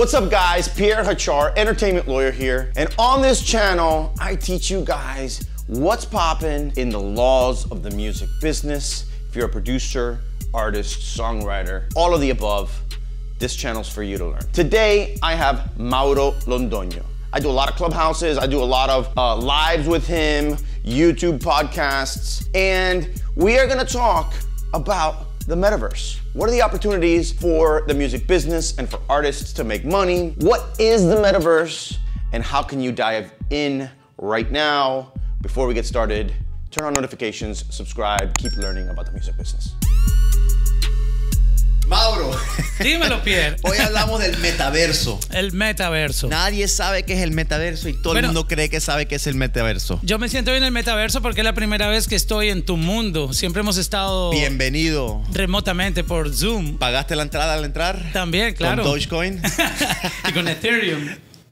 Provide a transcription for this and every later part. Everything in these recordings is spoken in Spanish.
What's up guys, Pierre Hachar, entertainment lawyer here. And on this channel, I teach you guys what's popping in the laws of the music business. If you're a producer, artist, songwriter, all of the above, this channel's for you to learn. Today, I have Mauro Londoño. I do a lot of clubhouses, I do a lot of uh, lives with him, YouTube podcasts, and we are gonna talk about the metaverse. What are the opportunities for the music business and for artists to make money? What is the metaverse? And how can you dive in right now? Before we get started, turn on notifications, subscribe, keep learning about the music business. Mauro. Dímelo, Pierre. Hoy hablamos del metaverso. El metaverso. Nadie sabe qué es el metaverso y todo el mundo cree que sabe qué es el metaverso. Yo me siento bien en el metaverso porque es la primera vez que estoy en tu mundo. Siempre hemos estado. Bienvenido. Remotamente por Zoom. ¿Pagaste la entrada al entrar? También, claro. Con Dogecoin. y con Ethereum.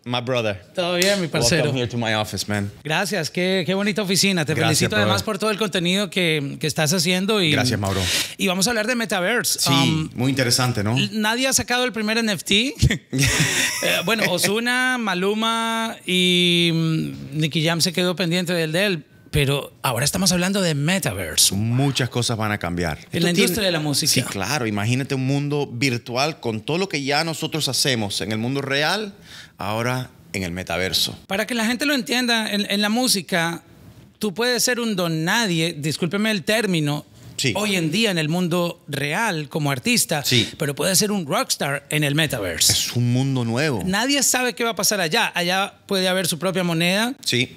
My brother. Todo bien, mi parcero. Welcome here to my office, man. Gracias, qué, qué bonita oficina. Te felicito además por todo el contenido que, que, estás haciendo. Y, Gracias, Mauro. Y vamos a hablar de Metaverse. Sí, um, muy interesante, ¿no? Nadie ha sacado el primer NFT. Eh, bueno, Osuna, Maluma y niki mm, Nicky Jam se quedó pendiente del de él pero ahora estamos hablando de metaverse. Muchas cosas van a cambiar. En la industria de la música. Sí, claro. Imagínate un mundo virtual con todo lo que ya nosotros hacemos en el mundo real ahora en el metaverso. Para que la gente lo entienda, en, la música, tú puedes ser un don nadie, discúlpeme el término, Sí. hoy en día en el mundo real como artista, pero puedes ser un rockstar en el metaverso. Es un mundo nuevo. Nadie sabe qué va a pasar allá. Allá puede haber su propia moneda. Sí.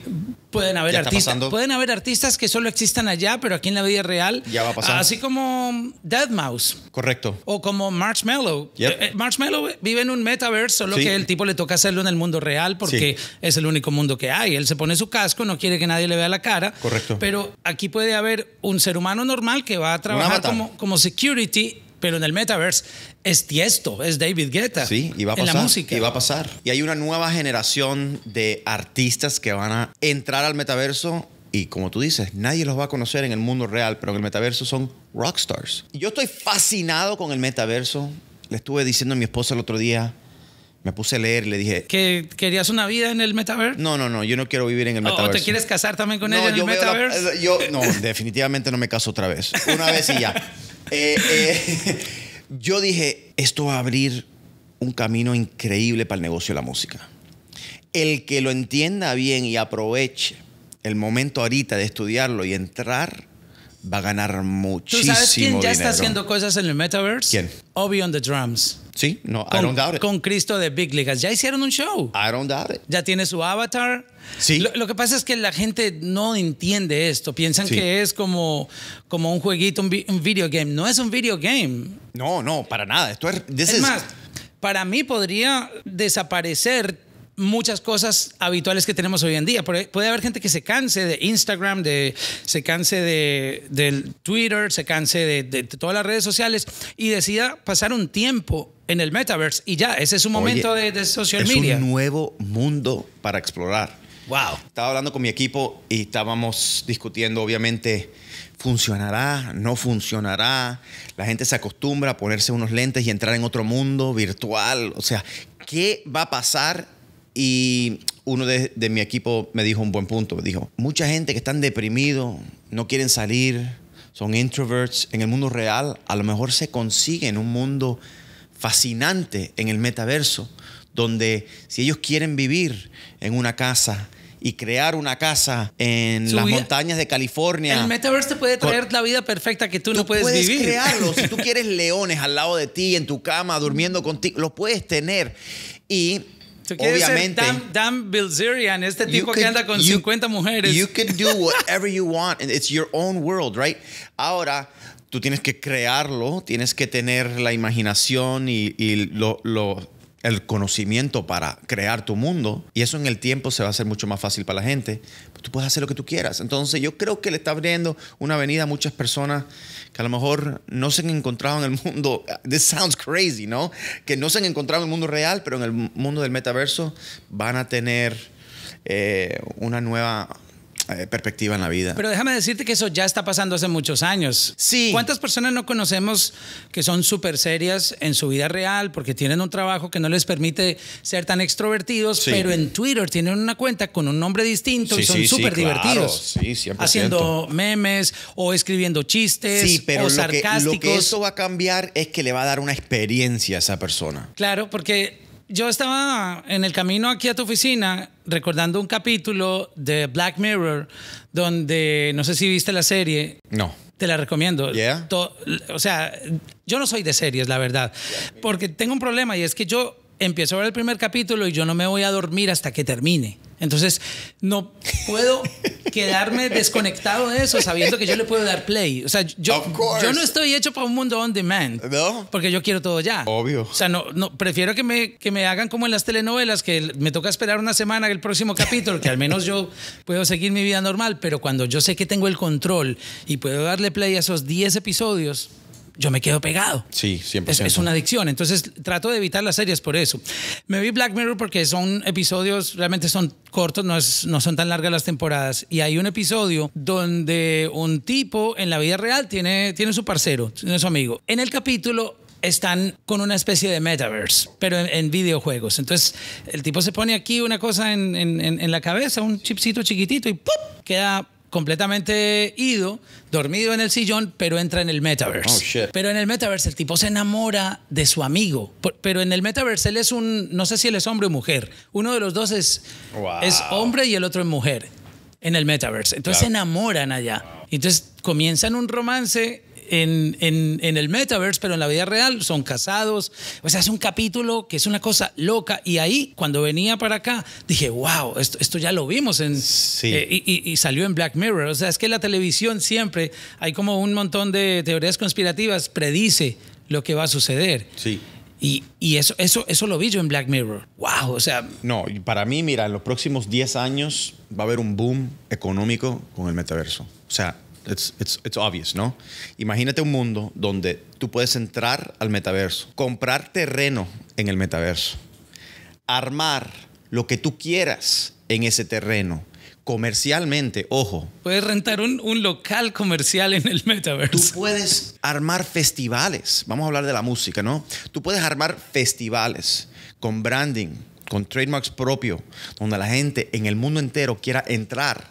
Pueden haber, artistas, pueden haber artistas que solo existan allá, pero aquí en la vida real. Ya va Así como Dead Mouse Correcto. O como Marshmallow. Eh, eh, Marshmallow vive en un metaverso, solo que el tipo le toca hacerlo en el mundo real porque es el único mundo que hay. Él se pone su casco, no quiere que nadie le vea la cara. Correcto. Pero aquí puede haber un ser humano normal que va a trabajar como, como security pero en el metaverso es Tiesto, es David Guetta. Sí, y va a pasar. Y va a pasar. Y hay una nueva generación de artistas que van a entrar al metaverso y como tú dices, nadie los va a conocer en el mundo real, pero en el metaverso son rockstars. Yo estoy fascinado con el metaverso. Le estuve diciendo a mi esposa el otro día, me puse a leer y le dije... ¿Que querías una vida en el metaverso? No, no, no, yo no quiero vivir en el metaverso. Oh, ¿O te quieres casar también con no, ella en el metaverso? Eh, yo, no, definitivamente no me caso otra vez. Una vez y ya. Eh, eh, yo dije, esto va a abrir un camino increíble para el negocio de la música. El que lo entienda bien y aproveche el momento ahorita de estudiarlo y entrar va a ganar muchísimo dinero. ¿Tú sabes quién ya está haciendo cosas en el metaverso? ¿Quién? Obi on the drums. Sí, no, con, I don't doubt it. Con Cristo de Big Ligas. Ya hicieron un show. I don't doubt it. Ya tiene su avatar. Sí. Lo, que pasa es que la gente no entiende esto. Piensan que es como, como un jueguito, un, video game. No es un video game. No, no, para nada. Esto es. más, para mí podría desaparecer muchas cosas habituales que tenemos hoy en día. Puede haber gente que se canse de Instagram, de, se canse de, Twitter, se canse de, todas las redes sociales y decida pasar un tiempo en el metaverse y ya, ese es un momento de, social media. Es un nuevo mundo para explorar. Wow. Estaba hablando con mi equipo y estábamos discutiendo, obviamente, funcionará, no funcionará. La gente se acostumbra a ponerse unos lentes y entrar en otro mundo virtual. O sea, ¿qué va a pasar y uno de, mi equipo me dijo un buen punto. Me dijo, mucha gente que están deprimidos, no quieren salir, son introverts. En el mundo real, a lo mejor se consigue en un mundo fascinante en el metaverso, donde si ellos quieren vivir en una casa y crear una casa en las montañas de California. El metaverso te puede traer la vida perfecta que tú, no puedes, vivir. crearlo. si tú quieres leones al lado de ti, en tu cama, durmiendo contigo, lo puedes tener. Y Obviamente. Dan, Dan Bilzerian, este tipo que anda con 50 mujeres. You can do whatever you want, and it's your own world, right? Ahora, tú tienes que crearlo, tienes que tener la imaginación y, y lo, lo, el conocimiento para crear tu mundo y eso en el tiempo se va a hacer mucho más fácil para la gente. tú puedes hacer lo que tú quieras. Entonces yo creo que le está abriendo una avenida a muchas personas que a lo mejor no se han encontrado en el mundo, this sounds crazy, ¿no? Que no se han encontrado en el mundo real, pero en el mundo del metaverso van a tener eh, una nueva eh, perspectiva en la vida. Pero déjame decirte que eso ya está pasando hace muchos años. Sí. ¿Cuántas personas no conocemos que son súper serias en su vida real porque tienen un trabajo que no les permite ser tan extrovertidos, pero en Twitter tienen una cuenta con un nombre distinto y son súper divertidos? Sí, Haciendo memes o escribiendo chistes pero o lo sarcásticos. Que, lo que eso va a cambiar es que le va a dar una experiencia a esa persona. Claro, porque yo estaba en el camino aquí a tu oficina recordando un capítulo de Black Mirror donde no sé si viste la serie. No. Te la recomiendo. o sea, yo no soy de series, la verdad, porque tengo un problema y es que yo empiezo a ver el primer capítulo y yo no me voy a dormir hasta que termine. Entonces, no puedo quedarme desconectado de eso sabiendo que yo le puedo dar play. O sea, yo, yo no estoy hecho para un mundo on demand. No. Porque yo quiero todo ya. Obvio. O sea, no, no, prefiero que me, que me hagan como en las telenovelas, que me toca esperar una semana el próximo capítulo, que al menos yo puedo seguir mi vida normal. Pero cuando yo sé que tengo el control y puedo darle play a esos 10 episodios, yo me quedo pegado. Sí, siempre. Es, una adicción. Entonces trato de evitar las series por eso. Me vi Black Mirror porque son episodios, realmente son cortos, no, no son tan largas las temporadas. Y hay un episodio donde un tipo en la vida real tiene, tiene su parcero, tiene su amigo. En el capítulo están con una especie de metaverse, pero en, videojuegos. Entonces, el tipo se pone aquí una cosa en, la cabeza, un chipcito chiquitito, y ¡pum! queda completamente ido, dormido en el sillón, pero entra en el metaverse. Oh, pero en el metaverse el tipo se enamora de su amigo. Pero en el metaverse él es un, no sé si él es hombre o mujer. Uno de los dos es, es hombre y el otro es mujer en el metaverse. Entonces se enamoran allá. Entonces comienzan un romance en, el metaverse, pero en la vida real son casados. O sea, es un capítulo que es una cosa loca. Y ahí, cuando venía para acá, dije, wow, esto, esto ya lo vimos en, eh, y, salió en Black Mirror. O sea, es que la televisión siempre hay como un montón de teorías conspirativas, predice lo que va a suceder. Sí. Y, eso, eso, eso lo vi yo en Black Mirror. ¡Wow! O sea. No, para mí, mira, en los próximos 10 años va a haber un boom económico con el metaverso. O sea, es obvio, ¿no? Imagínate un mundo donde tú puedes entrar al metaverso, comprar terreno en el metaverso, armar lo que tú quieras en ese terreno, comercialmente, ojo. Puedes rentar un, un, local comercial en el metaverso. Tú puedes armar festivales. Vamos a hablar de la música, ¿no? Tú puedes armar festivales con branding, con trademarks propio, donde la gente en el mundo entero quiera entrar.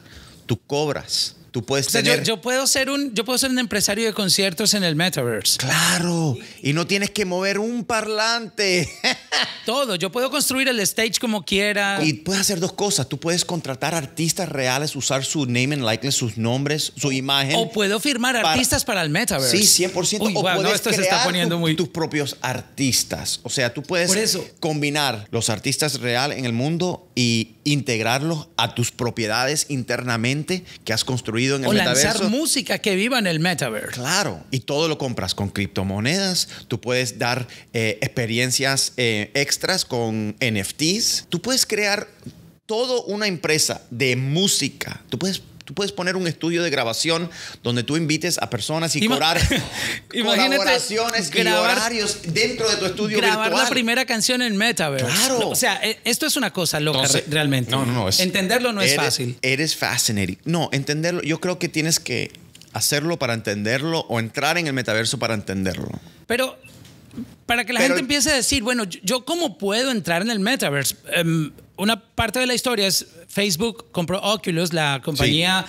Tú cobras Tú puedes o yo, puedo ser un, yo puedo ser un empresario de conciertos en el metaverse. Claro, y no tienes que mover un parlante. Todo, yo puedo construir el stage como quiera. Y puedes hacer dos cosas, tú puedes contratar artistas reales, usar su name and likeness, sus nombres, su imagen. O puedo firmar artistas para el metaverse. Sí, 100%. o puedes se está poniendo muy... tus propios artistas. O sea, tú puedes combinar los artistas reales en el mundo integrarlo a tus propiedades internamente que has construido en el o lanzar música que viva en el metaverso. Claro, y todo lo compras con criptomonedas, tú puedes dar eh, experiencias eh, extras con NFTs, tú puedes crear toda una empresa de música, tú puedes Tú puedes poner un estudio de grabación donde tú invites a personas y cobrar colaboraciones grabar, y horarios dentro de tu estudio grabar Grabar la primera canción en Metaverse. Claro. o sea, e- esto es una cosa loca realmente. No, no, no. entenderlo no es fácil. Eres fascinating. No, entenderlo. Yo creo que tienes que hacerlo para entenderlo o entrar en el metaverso para entenderlo. Pero para que la gente empiece a decir, bueno, yo cómo puedo entrar en el metaverse. Em, una parte de la historia es Facebook compró Oculus, la compañía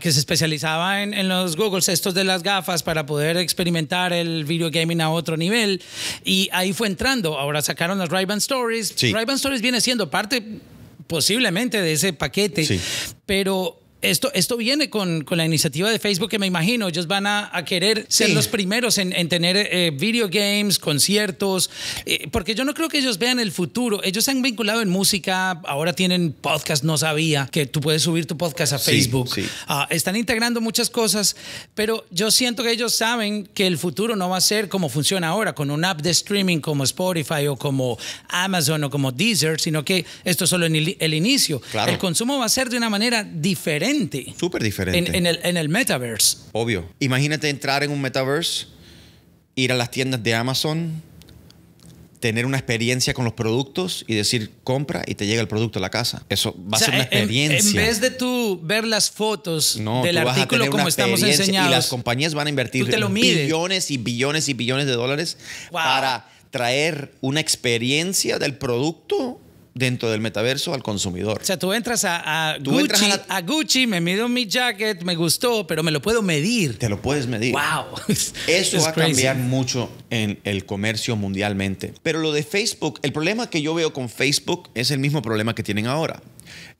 que se especializaba en, los Googles, estos de las gafas, para poder experimentar el video gaming a otro nivel. Y ahí fue entrando. Ahora sacaron las ray Stories. Sí. Stories viene siendo parte posiblemente de ese paquete, pero esto, esto viene con, con, la iniciativa de Facebook que me imagino ellos van a, querer ser los primeros en, en tener eh, video games, conciertos, eh, porque yo no creo que ellos vean el futuro. Ellos se han vinculado en música, ahora tienen podcast, no sabía que tú puedes subir tu podcast a Facebook. Ah, están integrando muchas cosas, pero yo siento que ellos saben que el futuro no va a ser como funciona ahora, con una app de streaming como Spotify o como Amazon o como Deezer, sino que esto es solo el, inicio. El consumo va a ser de una manera diferente Súper diferente. En, el, en el metaverse. Obvio. Imagínate entrar en un metaverse, ir a las tiendas de Amazon, tener una experiencia con los productos y decir compra y te llega el producto a la casa. Eso va a ser una experiencia. En, vez de tú ver las fotos del artículo como estamos enseñando Y las compañías van a invertir billones y billones y billones de dólares para traer una experiencia del producto dentro del metaverso al consumidor. O sea, tú entras a, Gucci, Gucci, me mido mi jacket, me gustó, pero me lo puedo medir. Te lo puedes medir. Wow. Eso va a cambiar mucho en el comercio mundialmente. Pero lo de Facebook, el problema que yo veo con Facebook es el mismo problema que tienen ahora.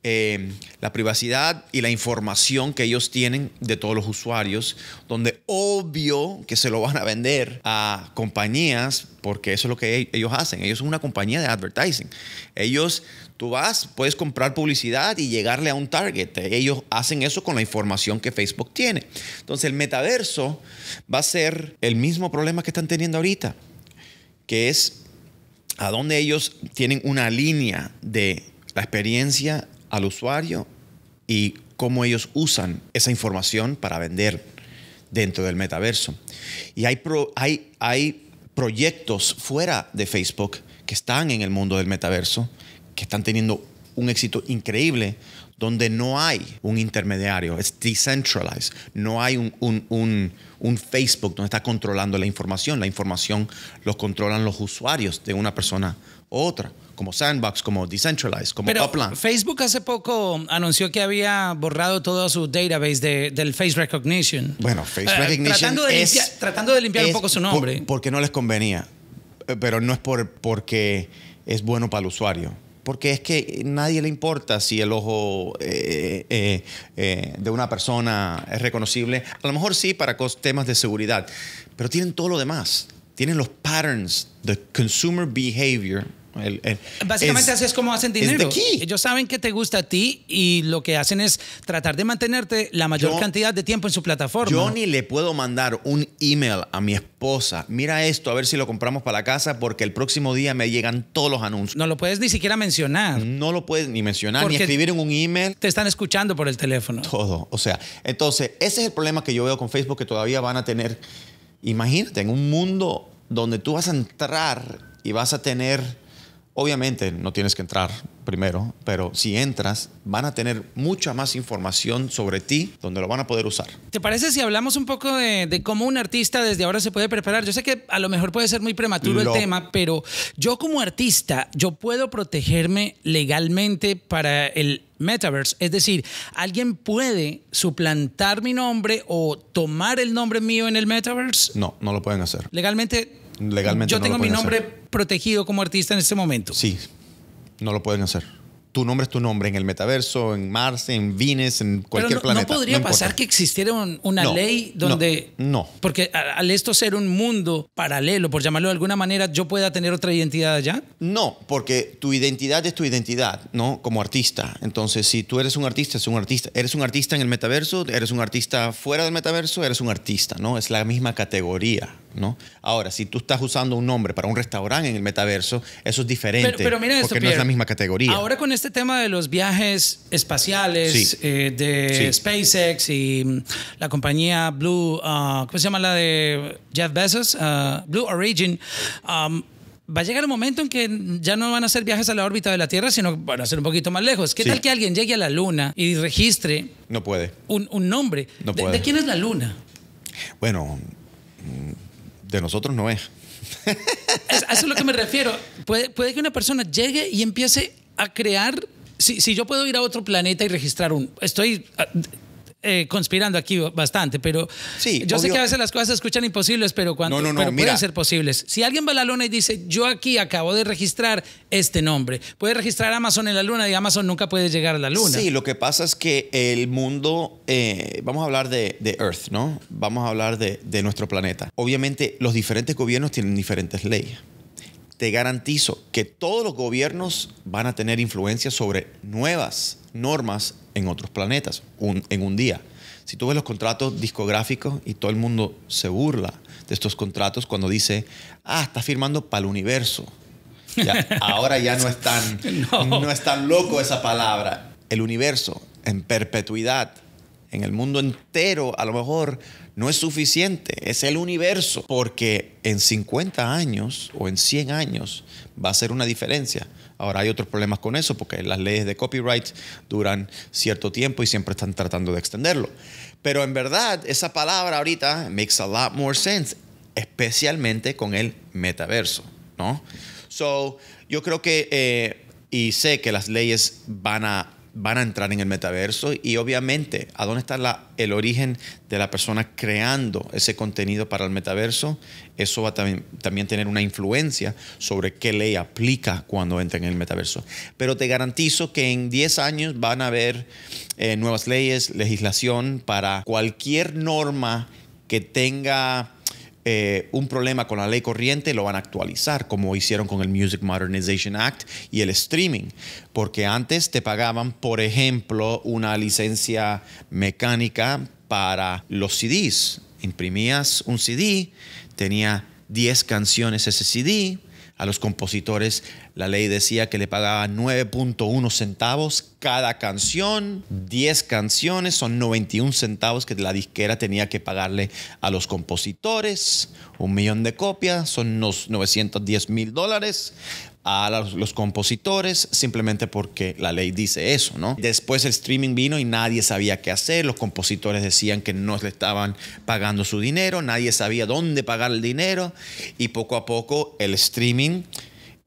Em, la privacidad y la información que ellos tienen de todos los usuarios, donde obvio que se lo van a vender a compañías, porque eso es lo que e-, ellos hacen. Ellos son una compañía de advertising. Ellos, tú vas, puedes comprar publicidad y llegarle a un target. Ellos hacen eso con la información que Facebook tiene. Entonces el metaverso va a ser el mismo problema que están teniendo ahorita, que es a donde ellos tienen una línea de la experiencia al usuario y cómo ellos usan esa información para vender dentro del metaverso. Y hay, hay, hay proyectos fuera de Facebook que están en el mundo del metaverso, que están teniendo un éxito increíble, donde no hay un intermediario, es decentralized, no hay un, Facebook donde está controlando la información, la información los controlan los usuarios de una persona u otra como Sandbox, como Decentralized, como Pero Facebook hace poco anunció que había borrado todo su database del Face Recognition. Bueno, eh, Face Recognition. Tratando de limpiar, tratando de limpiar un poco su nombre. porque no les convenía. Eh, pero no es por, porque es bueno para el usuario porque es que nadie le importa si el ojo eh, de una persona es reconocible. A lo mejor sí para temas de seguridad, pero tienen todo lo demás. Tienen los patterns, de consumer behavior Básicamente así es como hacen dinero. Ellos saben que te gusta a ti y lo que hacen es tratar de mantenerte la mayor cantidad de tiempo en su plataforma. Yo ni le puedo mandar un email a mi esposa. Mira esto, a ver si lo compramos para la casa porque el próximo día me llegan todos los anuncios. No lo puedes ni siquiera mencionar. No lo puedes ni mencionar ni escribir en un email. Te están escuchando por el teléfono. Todo. O sea, entonces ese es el problema que yo veo con Facebook que todavía van a tener. Imagínate, en un mundo donde tú vas a entrar y vas a tener Obviamente no tienes que entrar primero, pero si entras van a tener mucha más información sobre ti donde lo van a poder usar. ¿Te parece si hablamos un poco de, cómo un artista desde ahora se puede preparar? Yo sé que a lo mejor puede ser muy prematuro el tema, pero yo como artista, yo puedo protegerme legalmente para el, metaverse. Es decir, alguien puede suplantar mi nombre o tomar el nombre mío en el metaverse. No, no lo pueden hacer. Legalmente Legalmente. Yo tengo mi nombre protegido como artista en este momento. Sí, no lo pueden hacer tu nombre es tu nombre en el metaverso, en Mars, en Vines, en cualquier Pero no, planeta. No podría pasar que existiera una ley donde. No. Porque al esto ser un mundo paralelo, por llamarlo de alguna manera, yo pueda tener otra identidad allá. No, porque tu identidad es tu identidad, ¿no? Como artista. Entonces, si tú eres un artista, es un artista. Eres un artista en el metaverso, eres un artista fuera del metaverso, eres un artista, ¿no? Es la misma categoría. ¿No? Ahora, si tú estás usando un nombre para un restaurante en el metaverso, eso es diferente. Pero, mira porque no es la misma categoría. Ahora con este este tema de los viajes espaciales eh, de SpaceX y mm, la compañía Blue, ah, ¿cómo se llama la de Jeff Bezos? Ah, Blue Origin. va a llegar un momento en que ya no van a hacer viajes a la órbita de la Tierra, sino van a ser un poquito más lejos. ¿Qué tal que alguien llegue a la Luna y registre? No puede. Un, nombre. ¿De, quién es la Luna? Bueno, mm, de nosotros no es. eso es lo que me refiero. Puede, puede que una persona llegue y empiece a crear, si, si yo puedo ir a otro planeta y registrar un, estoy... Ah, eh, conspirando aquí bastante, pero sí, yo sé que a veces las cosas se escuchan imposibles, pero cuando no, no, no, pueden ser posibles. Si alguien va a la luna y dice, yo aquí acabo de registrar este nombre, puede registrar Amazon en la luna y Amazon nunca puede llegar a la luna. Sí, lo que pasa es que el mundo, eh, vamos a hablar de, Earth, ¿no? Vamos a hablar de, de nuestro planeta. Obviamente los diferentes gobiernos tienen diferentes leyes te garantizo que todos los gobiernos van a tener influencia sobre nuevas normas en otros planetas en un día. Si tú ves los contratos discográficos y todo el mundo se burla de estos contratos cuando dice, ah, está firmando para el universo. ahora ya no es, no es tan loco esa palabra. El universo en perpetuidad en el mundo entero a lo mejor no es suficiente, es el universo, porque en 50 años o en 100 años va a ser una diferencia. Ahora hay otros problemas con eso, porque las leyes de copyright duran cierto tiempo y siempre están tratando de extenderlo. Pero en verdad, esa palabra ahorita makes a lot more sense, especialmente con el metaverso, ¿no? So, yo creo que, eh, y sé que las leyes van a van a entrar en el metaverso y obviamente, ¿a dónde está el origen de la persona creando ese contenido para el metaverso? Eso va a también tener una influencia sobre qué ley aplica cuando entra en el metaverso. Pero te garantizo que en 10 años van a haber eh, nuevas leyes, legislación para cualquier norma que tenga eh, un problema con la ley corriente, lo van a actualizar, como hicieron con el Music Modernization Act y el streaming, porque antes te pagaban, por ejemplo, una licencia mecánica para los CDs. Imprimías un CD, tenía 10 canciones ese CD, a los compositores, la ley decía que le pagaba 9.1 centavos cada canción, 10 canciones, son 91 centavos que la disquera tenía que pagarle a los compositores, un millón de copias, son unos 910 mil dólares, a los, compositores simplemente porque la ley dice eso, ¿no? Después el streaming vino y nadie sabía qué hacer, los compositores decían que no le estaban pagando su dinero, nadie sabía dónde pagar el dinero y poco a poco el streaming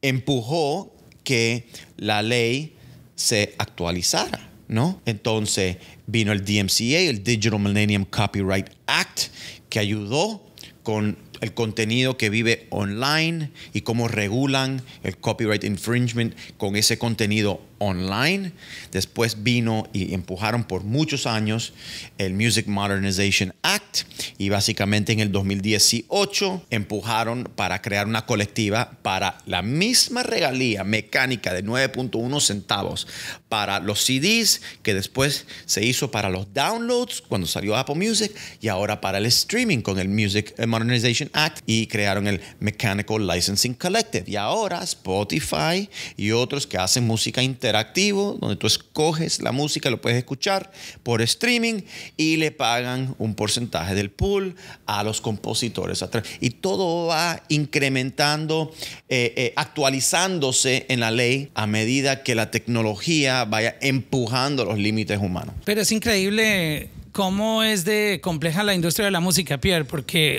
empujó que la ley se actualizara. ¿No? Entonces vino el DMCA, el Digital Millennium Copyright Act, que ayudó con el contenido que vive online y cómo regulan el copyright infringement con ese contenido online. Después vino y empujaron por muchos años el Music Modernization Act y básicamente en el 2018 empujaron para crear una colectiva para la misma regalía mecánica de 9.1 centavos para los CDs que después se hizo para los downloads cuando salió Apple Music y ahora para el streaming con el Music Modernization Act y crearon el Mechanical Licensing Collective y ahora Spotify y otros que hacen música interna interactivo, donde tú escoges la música, lo puedes escuchar por streaming y le pagan un porcentaje del pool a los compositores. Y todo va incrementando, eh, eh, actualizándose en la ley a medida que la tecnología vaya empujando los límites humanos. Pero es increíble cómo es de compleja la industria de la música, Pierre, porque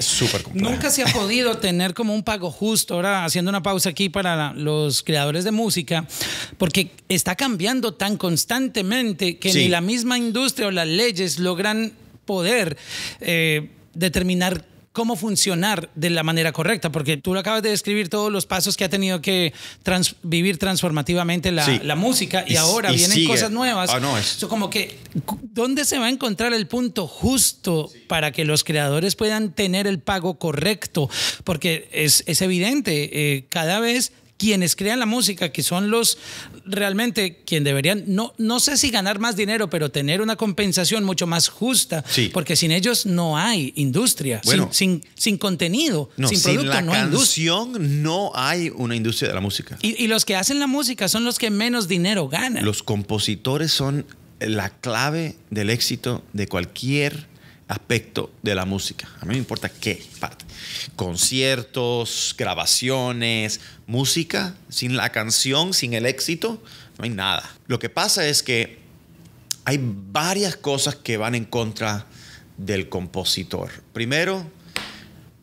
nunca se ha podido tener como un pago justo. Ahora, haciendo una pausa aquí para los creadores de música, porque está cambiando tan constantemente que ni la misma industria o las leyes logran poder eh, determinar cómo funcionar de la manera correcta, porque tú lo acabas de describir todos los pasos que ha tenido que vivir transformativamente la, música y, ahora vienen cosas nuevas. Ah, como que, ¿dónde se va a encontrar el punto justo para que los creadores puedan tener el pago correcto? Porque es, evidente, eh, cada vez quienes crean la música, que son los realmente quien deberían, no, no sé si ganar más dinero, pero tener una compensación mucho más justa, porque sin ellos no hay industria, sin, sin, contenido, sin producto, no hay No hay una industria de la música. y los que hacen la música son los que menos dinero ganan. Los compositores son la clave del éxito de cualquier aspecto de la música. A mí me importa qué parte. Conciertos, grabaciones, música, sin la canción, sin el éxito, no hay nada. Lo que pasa es que hay varias cosas que van en contra del compositor. Primero,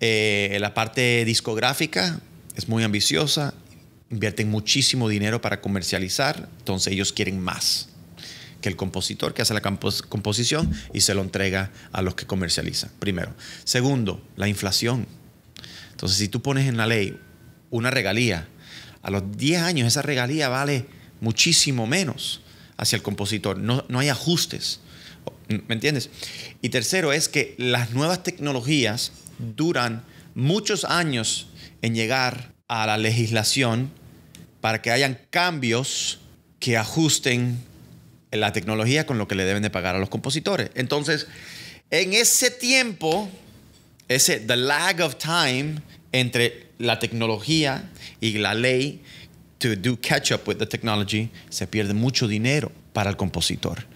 eh, la parte discográfica es muy ambiciosa, invierten muchísimo dinero para comercializar, entonces ellos quieren más que el compositor que hace la composición y se lo entrega a los que comercializan, primero. Segundo, la inflación. Entonces, si tú pones en la ley una regalía, a los 10 años esa regalía vale muchísimo menos hacia el compositor. No, no hay ajustes. ¿Me entiendes? Y tercero es que las nuevas tecnologías duran muchos años en llegar a la legislación para que hayan cambios que ajusten la tecnología con lo que le deben de pagar a los compositores. Entonces, en ese tiempo, ese the lag of time entre la tecnología y la ley to do catch up with the technology, se pierde mucho dinero para el compositor.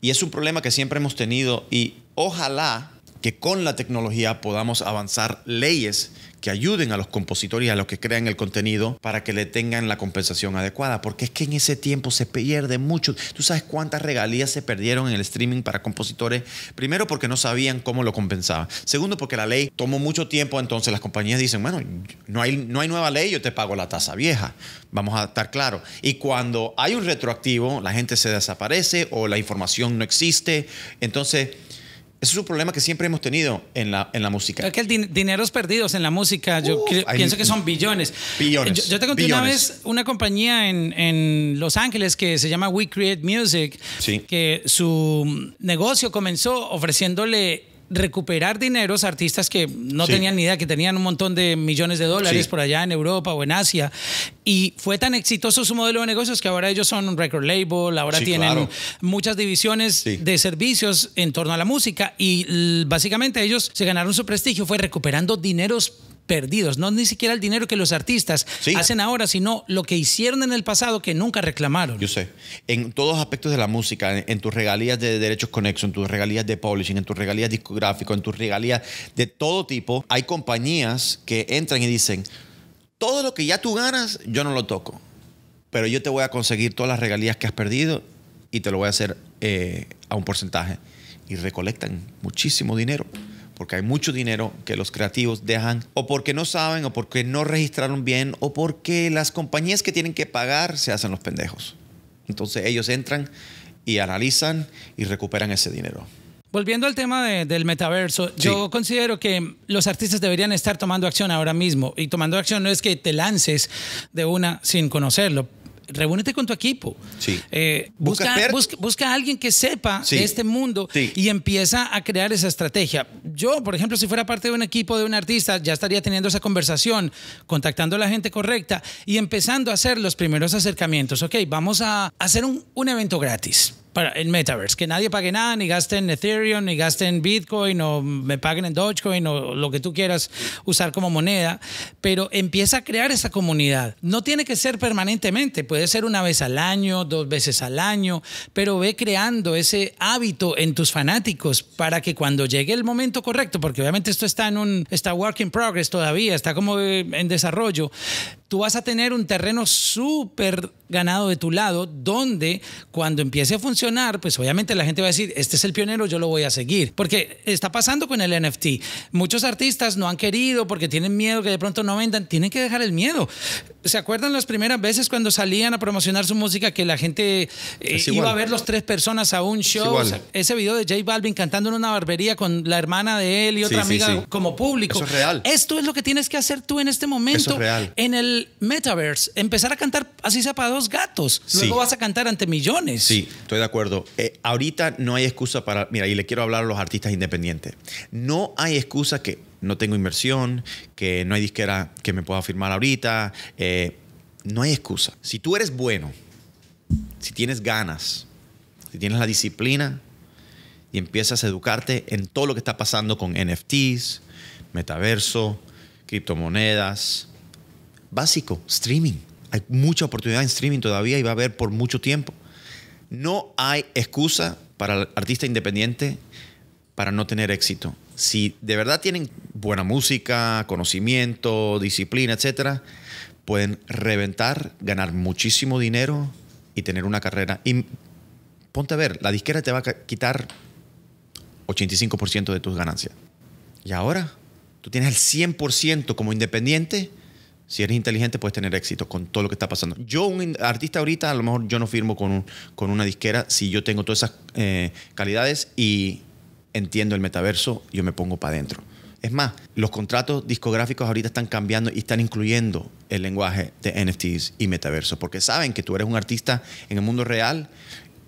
Y es un problema que siempre hemos tenido y ojalá con la tecnología podamos avanzar leyes que ayuden a los compositores y a los que crean el contenido para que le tengan la compensación adecuada, porque es que en ese tiempo se pierde mucho. Tú sabes cuántas regalías se perdieron en el streaming para compositores, primero porque no sabían cómo lo compensaban, segundo porque la ley tomó mucho tiempo, entonces las compañías dicen, bueno, no hay, no hay nueva ley, yo te pago la tasa vieja, vamos a estar claros. Y cuando hay un retroactivo, la gente se desaparece o la información no existe, entonces ese es un problema que siempre hemos tenido en la, música. que dineros perdidos en la música, yo uh, pienso que son billones. Billones. Yo, te conté una vez una compañía en, Los Ángeles que se llama We Create Music, que su negocio comenzó ofreciéndole recuperar dineros a artistas que no tenían ni idea, que tenían un montón de millones de dólares por allá en Europa o en Asia. Y fue tan exitoso su modelo de negocios que ahora ellos son un record label, ahora tienen muchas divisiones de servicios en torno a la música y básicamente ellos se ganaron su prestigio, fue recuperando dineros perdidos. No ni siquiera el dinero que los artistas hacen ahora, sino lo que hicieron en el pasado que nunca reclamaron. Yo sé. En todos los aspectos de la música, en, tus regalías de derechos conexos, en tus regalías de publishing, en tus regalías discográficos, en tus regalías de todo tipo, hay compañías que entran y dicen, todo lo que ya tú ganas, yo no lo toco. Pero yo te voy a conseguir todas las regalías que has perdido y te lo voy a hacer eh, a un porcentaje. Y recolectan muchísimo dinero porque hay mucho dinero que los creativos dejan, o porque no saben, o porque no registraron bien, o porque las compañías que tienen que pagar se hacen los pendejos. Entonces ellos entran y analizan y recuperan ese dinero. Volviendo al tema del metaverso, yo considero que los artistas deberían estar tomando acción ahora mismo. Y tomando acción no es que te lances de una sin conocerlo, reúnete con tu equipo. Sí. Eh, busca, a alguien que sepa de este mundo y empieza a crear esa estrategia. Yo, por ejemplo, si fuera parte de un equipo de un artista, ya estaría teniendo esa conversación, contactando a la gente correcta y empezando a hacer los primeros acercamientos. Ok, vamos a hacer un evento gratis bueno, en metaverse, que nadie pague nada, ni gasten Ethereum, ni gasten Bitcoin, o me paguen en Dogecoin, o lo que tú quieras usar como moneda, pero empieza a crear esa comunidad. No tiene que ser permanentemente, puede ser una vez al año, dos veces al año, pero ve creando ese hábito en tus fanáticos para que cuando llegue el momento correcto, porque obviamente esto está en un, está work in progress todavía, está como eh, en desarrollo, tú vas a tener un terreno súper ganado de tu lado, donde cuando empiece a funcionar, pues obviamente la gente va a decir, este es el pionero, yo lo voy a seguir. Porque está pasando con el NFT. Muchos artistas no han querido porque tienen miedo que de pronto no vendan. Tienen que dejar el miedo. ¿Se acuerdan las primeras veces cuando salían a promocionar su música que la gente eh, iba a ver los tres personas a un show? ese video de J Balvin cantando en una barbería con la hermana de él y otra amiga como público. Esto es lo que tienes que hacer tú en este momento. En el metaverse, empezar a cantar así sea para dos gatos. Luego vas a cantar ante millones. Sí, estoy de acuerdo. Eh, ahorita no hay excusa para. Mira, y le quiero hablar a los artistas independientes. No hay excusa que no tengo inversión, que no hay disquera que me pueda firmar ahorita. Eh, no hay excusa. Si tú eres bueno, si tienes ganas, si tienes la disciplina y empiezas a educarte en todo lo que está pasando con NFTs, metaverso, criptomonedas, básico, streaming. Hay mucha oportunidad en streaming todavía y va a haber por mucho tiempo. No hay excusa para el artista independiente para no tener éxito. Si de verdad tienen buena música, conocimiento, disciplina, etc., pueden reventar, ganar muchísimo dinero y tener una carrera. Y ponte a ver, la disquera te va a quitar 85% de tus ganancias. Y ahora tú tienes el 100% como independiente si eres inteligente, puedes tener éxito con todo lo que está pasando. Yo, un artista ahorita, a lo mejor yo no firmo con, un, con una disquera si yo tengo todas esas eh, calidades y entiendo el metaverso, yo me pongo para adentro. Es más, los contratos discográficos ahorita están cambiando y están incluyendo el lenguaje de NFTs y metaverso, porque saben que tú eres un artista en el mundo real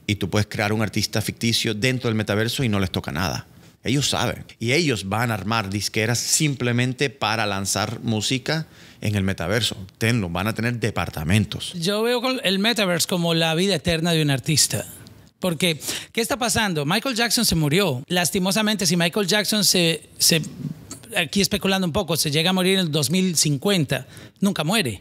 y tú puedes crear un artista ficticio dentro del metaverso y no les toca nada. Ellos saben. Y ellos van a armar disqueras simplemente para lanzar música en el metaverso. Tenlo, van a tener departamentos. Yo veo el metaverso como la vida eterna de un artista. Porque, ¿qué está pasando? Michael Jackson se murió. Lastimosamente, si Michael Jackson se, se aquí especulando un poco, se llega a morir en el 2050, nunca muere.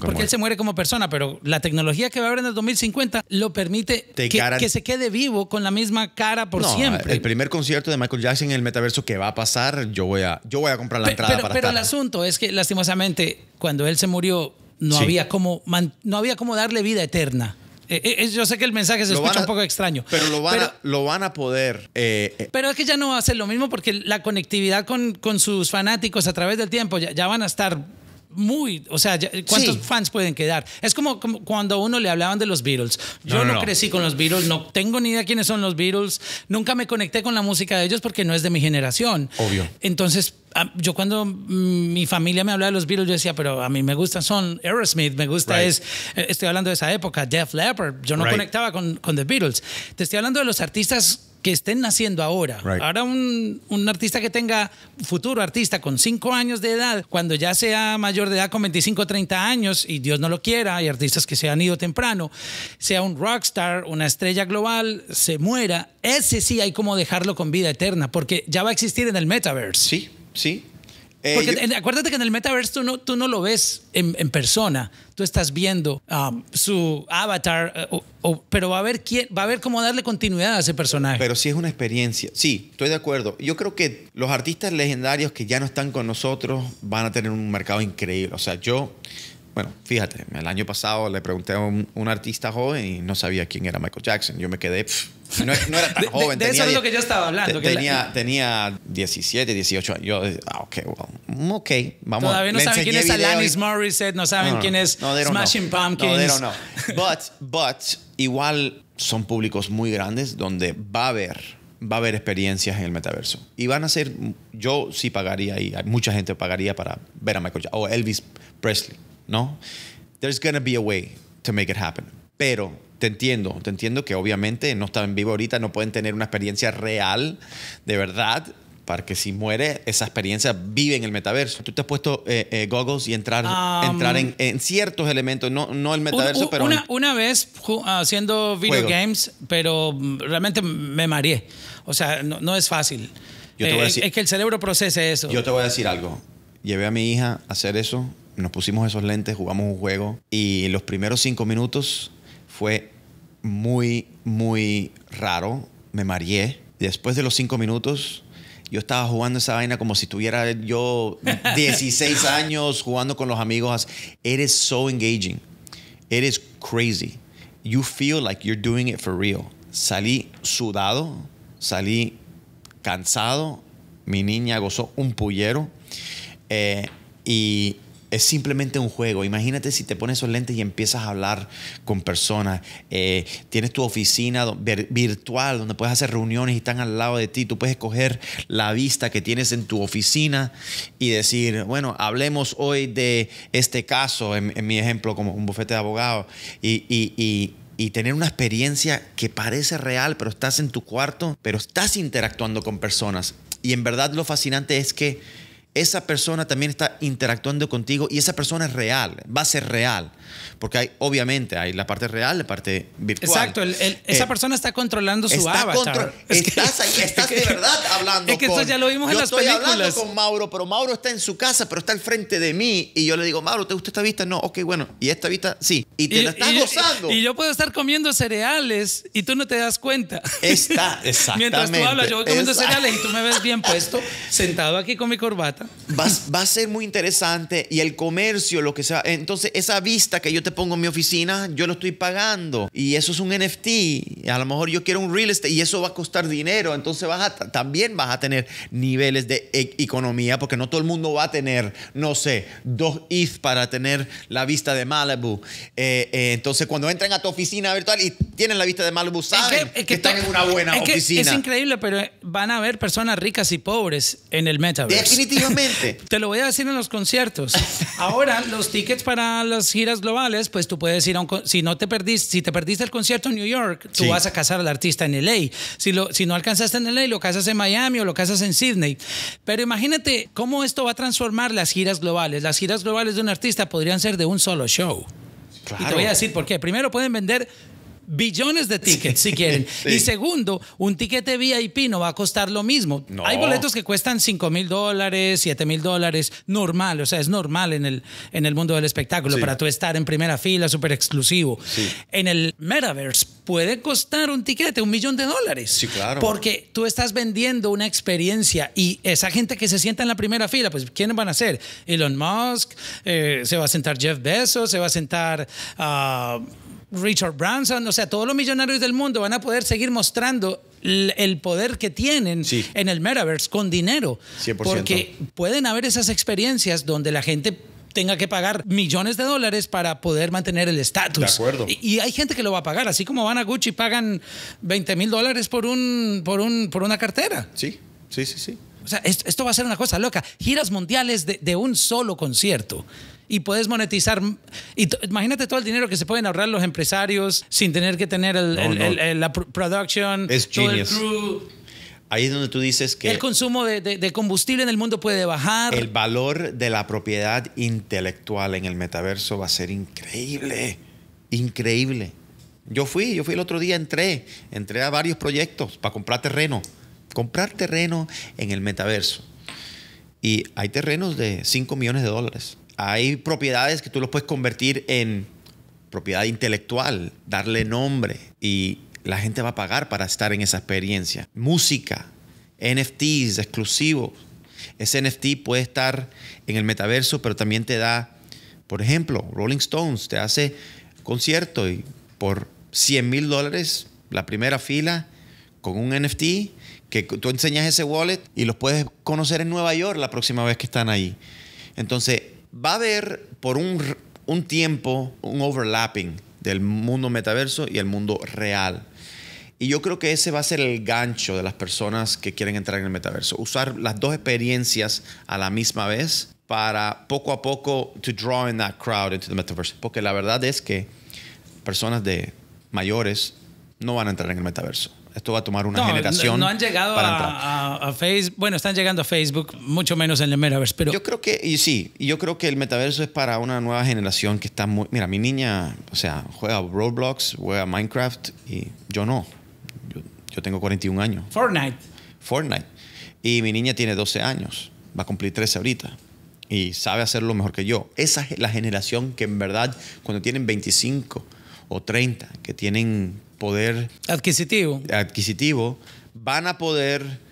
Porque él se muere como persona, pero la tecnología que va a haber en el 2050 lo permite que, se quede vivo con la misma cara por siempre. El primer concierto de Michael Jackson en el metaverso que va a pasar, yo voy a, yo voy a comprar la entrada pero, Pero el asunto es que, lastimosamente, cuando él se murió, no, había, como no había como darle vida eterna. Eh, eh, yo sé que el mensaje se escucha un poco extraño. Pero lo van, a, poder. Eh, pero es que ya no va a ser lo mismo porque la conectividad con, con sus fanáticos a través del tiempo ya van a estar muy, o sea, ¿cuántos fans pueden quedar? Es como, cuando a uno le hablaban de los Beatles. Yo no, crecí con los Beatles, no tengo ni idea quiénes son los Beatles, nunca me conecté con la música de ellos porque no es de mi generación. Obvio. Entonces, ah, yo cuando mm, mi familia me hablaba de los Beatles, yo decía, pero a mí me gustan son Aerosmith, me gusta es, eh, estoy hablando de esa época, Def Leppard, yo no conectaba con, con The Beatles. Te estoy hablando de los artistas que estén naciendo ahora. Ahora un, artista que tenga, futuro artista con 5 años de edad, cuando ya sea mayor de edad con 25 30 años, y Dios no lo quiera, hay artistas que se han ido temprano, sea un rockstar, una estrella global, se muera, ese sí hay como dejarlo con vida eterna, porque ya va a existir en el metaverse. Sí, sí, eh, Porque acuérdate que en el metaverse tú no, tú no lo ves en, persona, tú estás viendo um, su avatar, eh, pero va a haber va a ver cómo darle continuidad a ese personaje. Pero sí es una experiencia. Sí, estoy de acuerdo. Yo creo que los artistas legendarios que ya no están con nosotros van a tener un mercado increíble. O sea, yo bueno, fíjate, el año pasado le pregunté a un, artista joven y no sabía quién era Michael Jackson. Yo me quedé. no, era tan joven. De, eso lo que yo estaba hablando. tenía, 17, 18 años. Yo, ah, ok, well, ok, vamos. Todavía no saben quién es Alanis Morissette, no saben quién es Smashing Pumpkins. No, no, no. igual son públicos muy grandes donde va a haber va a haber experiencias en el metaverso. Y van a ser, yo sí pagaría, y mucha gente pagaría para ver a Michael Jackson, o Elvis Presley. ¿no? There's gonna be a way to make it happen. Pero te entiendo, te entiendo que obviamente no están en vivo ahorita, no pueden tener una experiencia real, de verdad, para que si muere, esa experiencia vive en el metaverso. Tú te has puesto eh, eh goggles y entrar, um, entrar en, ciertos elementos, no, no el metaverso, pero... Una, una vez haciendo video games, pero realmente me mareé. O sea, no, es fácil. Yo te voy a eh, decir, es que el cerebro procese eso. Yo te voy a decir algo. Llevé a mi hija a hacer eso nos pusimos esos lentes, jugamos un juego y los primeros cinco minutos fue muy, muy raro. Me mareé. Después de los cinco minutos, yo estaba jugando esa vaina como si tuviera yo 16 años jugando con los amigos. It is so engaging. It is crazy. You feel like you're doing it for real. Salí sudado, salí cansado. Mi niña gozó un pullero. Eh, y es simplemente un juego. Imagínate si te pones esos lentes y empiezas a hablar con personas. Eh, tienes tu oficina virtual donde puedes hacer reuniones y están al lado de ti. Tú puedes escoger la vista que tienes en tu oficina y decir, bueno, hablemos hoy de este caso, en, mi ejemplo, como un bufete de abogados. y, y tener una experiencia que parece real, pero estás en tu cuarto, pero estás interactuando con personas. Y en verdad lo fascinante es que esa persona también está interactuando contigo y esa persona es real, va a ser real. Porque hay, obviamente, hay la parte real, la parte virtual. Exacto, esa eh, persona está controlando su avatar. estás, ahí, estás de verdad hablando es que con, ya lo vimos en yo estoy hablando con Mauro, pero Mauro está en su casa, pero está al frente de mí. Y yo le digo, Mauro, ¿te gusta esta vista? No, ok, bueno. Y esta vista, sí. Y te la estás gozando. Y, y, yo puedo estar comiendo cereales y tú no te das cuenta. Está, exactamente. Mientras tú hablas, yo voy comiendo cereales y tú me ves bien puesto, sentado aquí con mi corbata. Va, a ser muy interesante y el comercio, lo que sea. Entonces, esa vista que yo te pongo en mi oficina, yo lo estoy pagando y eso es un NFT. A lo mejor yo quiero un real estate y eso va a costar dinero. Entonces, vas a, también vas a tener niveles de e, economía porque no todo el mundo va a tener, no sé, dos ETH para tener la vista de Malibu. Eh, eh, entonces, cuando entran a tu oficina virtual y tienen la vista de Malibu, saben que, están en una buena es oficina. es increíble, pero van a haber personas ricas y pobres en el metaverse. Definitivamente. Te lo voy a decir en los conciertos. Ahora, los tickets para las giras globales, pues tú puedes ir a un. Si no te perdiste, si te perdiste el concierto en New York, tú vas a casar al artista en LA. Si, si no alcanzaste en LA, lo casas en Miami o lo casas en Sydney. Pero imagínate cómo esto va a transformar las giras globales. Las giras globales de un artista podrían ser de un solo show. Y te voy a decir por qué. Primero, pueden vender billones de tickets si quieren. Y segundo, un tiquete VIP no va a costar lo mismo. Hay boletos que cuestan 5 mil dólares, 7 mil dólares, normal, o sea, es normal en el, en el mundo del espectáculo para tú estar en primera fila, súper exclusivo. En el metaverse puede costar un tiquete un millón de dólares. Sí, claro. Porque tú estás vendiendo una experiencia y esa gente que se sienta en la primera fila, pues ¿quiénes van a ser? Elon Musk, eh, se va a sentar Jeff Bezos, se va a sentar... Ah, Richard Branson, o sea, todos los millonarios del mundo van a poder seguir mostrando el poder que tienen en el metaverse con dinero. Porque pueden haber esas experiencias donde la gente tenga que pagar millones de dólares para poder mantener el estatus. acuerdo. Y, hay gente que lo va a pagar, así como van a Gucci y pagan 20 mil dólares por, un, por, un, por una cartera. Sí, sí, sí, sí. O sea, esto, va a ser una cosa loca. Giras mundiales de un solo concierto y puedes monetizar. imagínate todo el dinero que se pueden ahorrar los empresarios sin tener que tener el, la production, todo el Ahí es donde tú dices que... El consumo de, de, combustible en el mundo puede bajar. El valor de la propiedad intelectual en el metaverso va a ser increíble, increíble. Yo fui, yo fui el otro día, entré, entré a varios proyectos para comprar terreno, comprar terreno en el metaverso. Y hay terrenos de 5 millones de dólares hay propiedades que tú los puedes convertir en propiedad intelectual, darle nombre y la gente va a pagar para estar en esa experiencia. Música, NFTs exclusivos. Ese NFT puede estar en el metaverso, pero también te da, por ejemplo, Rolling Stones te hace concierto y por 100 mil dólares la primera fila con un NFT que tú enseñas ese wallet y los puedes conocer en Nueva York la próxima vez que están ahí. Entonces, va a haber por un, un tiempo un overlapping del mundo metaverso y el mundo real. Y yo creo que ese va a ser el gancho de las personas que quieren entrar en el metaverso. Usar las dos experiencias a la misma vez para poco a poco to draw in that crowd into the metaverse. Porque la verdad es que personas de mayores no van a entrar en el metaverso esto va a tomar una generación. No, han llegado a, Facebook, bueno, están llegando a Facebook, mucho menos en el metaverso, pero... Yo creo que, y sí, yo creo que el metaverso es para una nueva generación que está muy... Mira, mi niña, o sea, juega Roblox, juega Minecraft y yo no. Yo, yo tengo 41 años. Fortnite. Fortnite. Y mi niña tiene 12 años, va a cumplir 13 ahorita y sabe hacerlo mejor que yo. Esa es la generación que en verdad, cuando tienen 25 o 30, que tienen adquisitivo, adquisitivo van a poder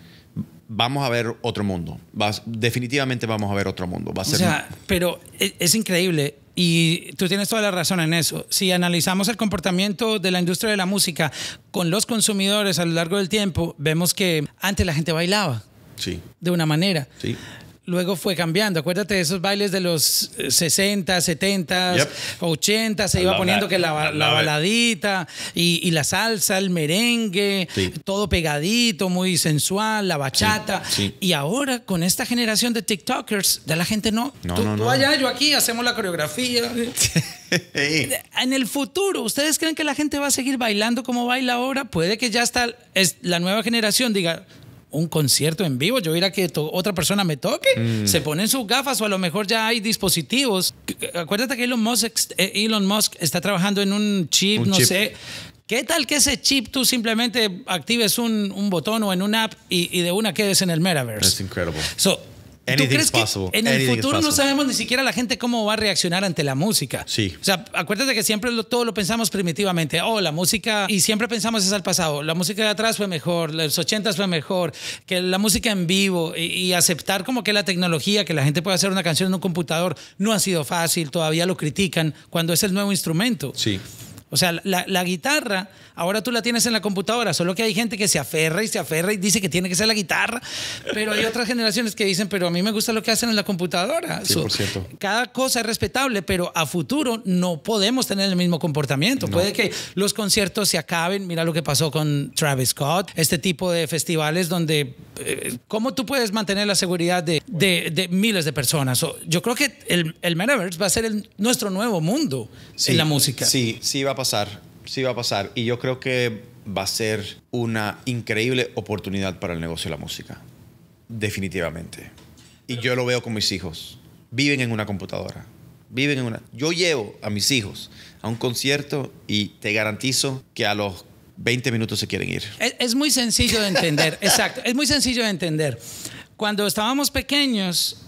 vamos a ver otro mundo. definitivamente vamos a ver otro mundo. Va a ser pero es, es, increíble. Y tú tienes toda la razón en eso. Si analizamos el comportamiento de la industria de la música con los consumidores a lo largo del tiempo, vemos que antes la gente bailaba. Sí. De una manera. Sí luego fue cambiando. Acuérdate de esos bailes de los 60, 70, 80, se iba poniendo que la, baladita y, la salsa, el merengue, todo pegadito, muy sensual, la bachata. Y ahora con esta generación de TikTokers, de la gente no. no tú, no, allá, yo aquí, hacemos la coreografía. en el futuro, ¿ustedes creen que la gente va a seguir bailando como baila ahora? Puede que ya está es, la nueva generación diga, un concierto en vivo, yo ir a que otra persona me toque, mm. se ponen sus gafas o a lo mejor ya hay dispositivos. Acuérdate que eh, Elon Musk, está trabajando en un chip, no sé, ¿Qué tal que ese chip tú simplemente actives un, botón o en una app y, de una quedes en el metaverse? So, en el futuro no sabemos ni siquiera la gente cómo va a reaccionar ante la música? Sí. O sea, acuérdate que siempre todo lo pensamos primitivamente. Oh, la música, y siempre pensamos es al pasado. La música de atrás fue mejor, los ochentas fue mejor, que la música en vivo y, y, aceptar como que la tecnología, que la gente puede hacer una canción en un computador, no ha sido fácil, todavía lo critican cuando es el nuevo instrumento. Sí. O sea, la, guitarra, ahora tú la tienes en la computadora, solo que hay gente que se aferra y se aferra y dice que tiene que ser la guitarra, pero hay otras generaciones que dicen, pero a mí me gusta lo que hacen en la computadora. por cierto. cada cosa es respetable, pero a futuro no podemos tener el mismo comportamiento. Puede que los conciertos se acaben, mira lo que pasó con Travis Scott, este tipo de festivales donde, eh, ¿cómo tú puedes mantener la seguridad de, miles de personas? yo creo que el, metaverse va a ser nuestro nuevo mundo en la música. Sí, sí va a pasar pasar, sí va a pasar. Y yo creo que va a ser una increíble oportunidad para el negocio de la música. Definitivamente. Y yo lo veo con mis hijos. Viven en una computadora. Viven en una... Yo llevo a mis hijos a un concierto y te garantizo que a los 20 minutos se quieren ir. Es, es muy sencillo de entender, exacto. Es muy sencillo de entender. Cuando estábamos pequeños,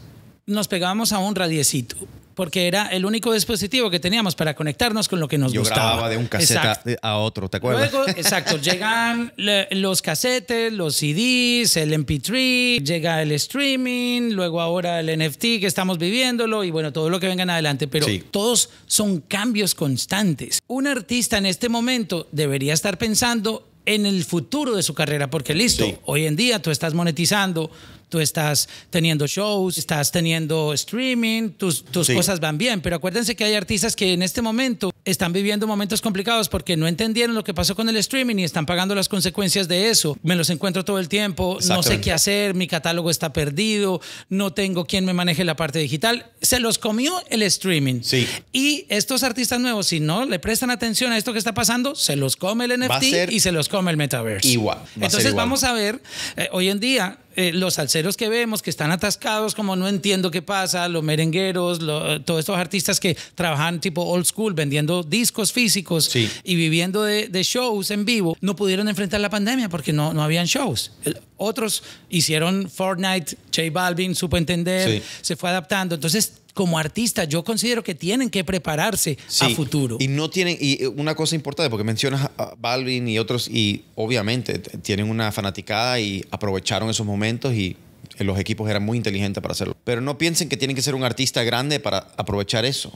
nos pegábamos a un radiecito porque era el único dispositivo que teníamos para conectarnos con lo que nos Yo gustaba. Grababa de un casete a otro, ¿te acuerdas? Luego, exacto, llegan los casetes, los CDs, el MP3, llega el streaming, luego ahora el NFT que estamos viviéndolo y bueno, todo lo que venga en adelante, pero todos son cambios constantes. Un artista en este momento debería estar pensando en el futuro de su carrera, porque listo, hoy en día tú estás monetizando, tú estás teniendo shows, estás teniendo streaming, tus, tus cosas van bien, pero acuérdense que hay artistas que en este momento están viviendo momentos complicados porque no entendieron lo que pasó con el streaming y están pagando las consecuencias de eso. Me los encuentro todo el tiempo, no sé qué hacer, mi catálogo está perdido, no tengo quien me maneje la parte digital. Se los comió el streaming. Sí. Y estos artistas nuevos, si no le prestan atención a esto que está pasando, se los come el NFT y se los come el metaverso. Igual. Entonces vamos a ver, eh, hoy en día eh, los salseros que vemos que están atascados, como no entiendo qué pasa, los merengueros, eh, todos estos artistas que trabajan tipo old school, vendiendo discos físicos y viviendo de, shows en vivo, no pudieron enfrentar la pandemia porque no, no habían shows. Eh, otros hicieron Fortnite, J Balvin supo entender, se fue adaptando. Entonces, como artista, yo considero que tienen que prepararse a futuro. Y no tienen, y eh, una cosa importante, porque mencionas a Balvin y otros, y obviamente tienen una fanaticada y aprovecharon esos momentos y eh, los equipos eran muy inteligentes para hacerlo. Pero no piensen que tienen que ser un artista grande para aprovechar eso.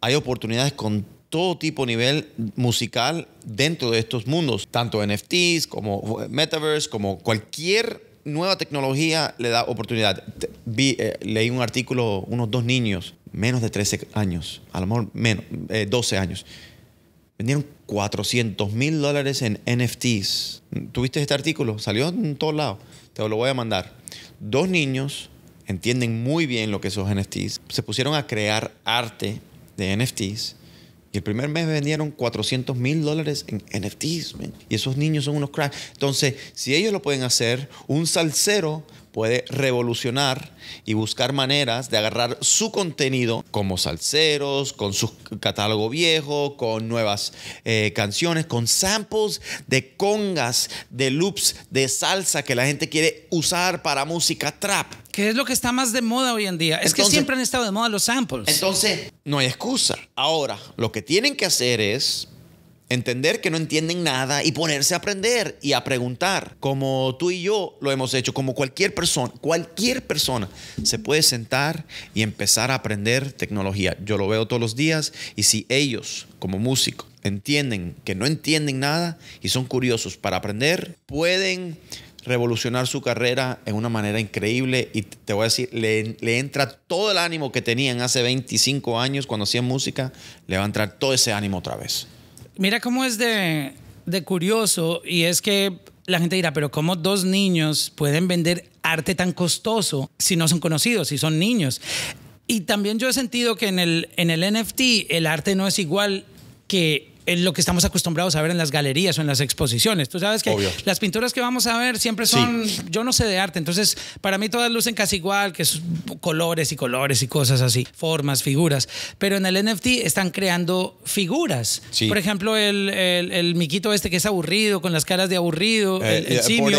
Hay oportunidades con todo tipo de nivel musical dentro de estos mundos, tanto NFTs como eh, Metaverse, como cualquier nueva tecnología le da oportunidad. Vi, eh, leí un artículo, unos dos niños, menos de 13 años, a lo mejor menos, 12 eh, años, vendieron 400 mil dólares en NFTs. ¿Tuviste este artículo? Salió en todos lados. Te lo voy a mandar. Dos niños entienden muy bien lo que son NFTs. Se pusieron a crear arte de NFTs y el primer mes vendieron 400 mil dólares en NFTs. Y esos niños son unos cracks. Entonces, si ellos lo pueden hacer, un salsero puede revolucionar y buscar maneras de agarrar su contenido como salseros, con su catálogo viejo, con nuevas eh, canciones, con samples de congas, de loops, de salsa que la gente quiere usar para música trap. ¿Qué es lo que está más de moda hoy en día. es que siempre han estado de moda los samples. Entonces, no hay excusa. Ahora, lo que tienen que hacer es entender que no entienden nada y ponerse a aprender y a preguntar, como tú y yo lo hemos hecho, como cualquier persona, cualquier persona se puede sentar y empezar a aprender tecnología. Yo lo veo todos los días y si ellos, como músicos, entienden que no entienden nada y son curiosos para aprender, pueden revolucionar su carrera en una manera increíble y te voy a decir, le, le, entra todo el ánimo que tenían hace 25 años cuando hacían música, le va a entrar todo ese ánimo otra vez. Mira cómo es de, curioso y es que la gente dirá, pero ¿cómo dos niños pueden vender arte tan costoso si no son conocidos, si son niños? Y también yo he sentido que en el, en el NFT el arte no es igual que en lo que estamos acostumbrados a ver en las galerías o en las exposiciones. Tú sabes que las pinturas que vamos a ver siempre son, yo no sé de arte, entonces para mí todas lucen casi igual, que es colores y colores y cosas así, formas, figuras, pero en el NFT están creando figuras. Por ejemplo, el, miquito este que es aburrido, con las caras de aburrido, eh, el, el, eh, simio,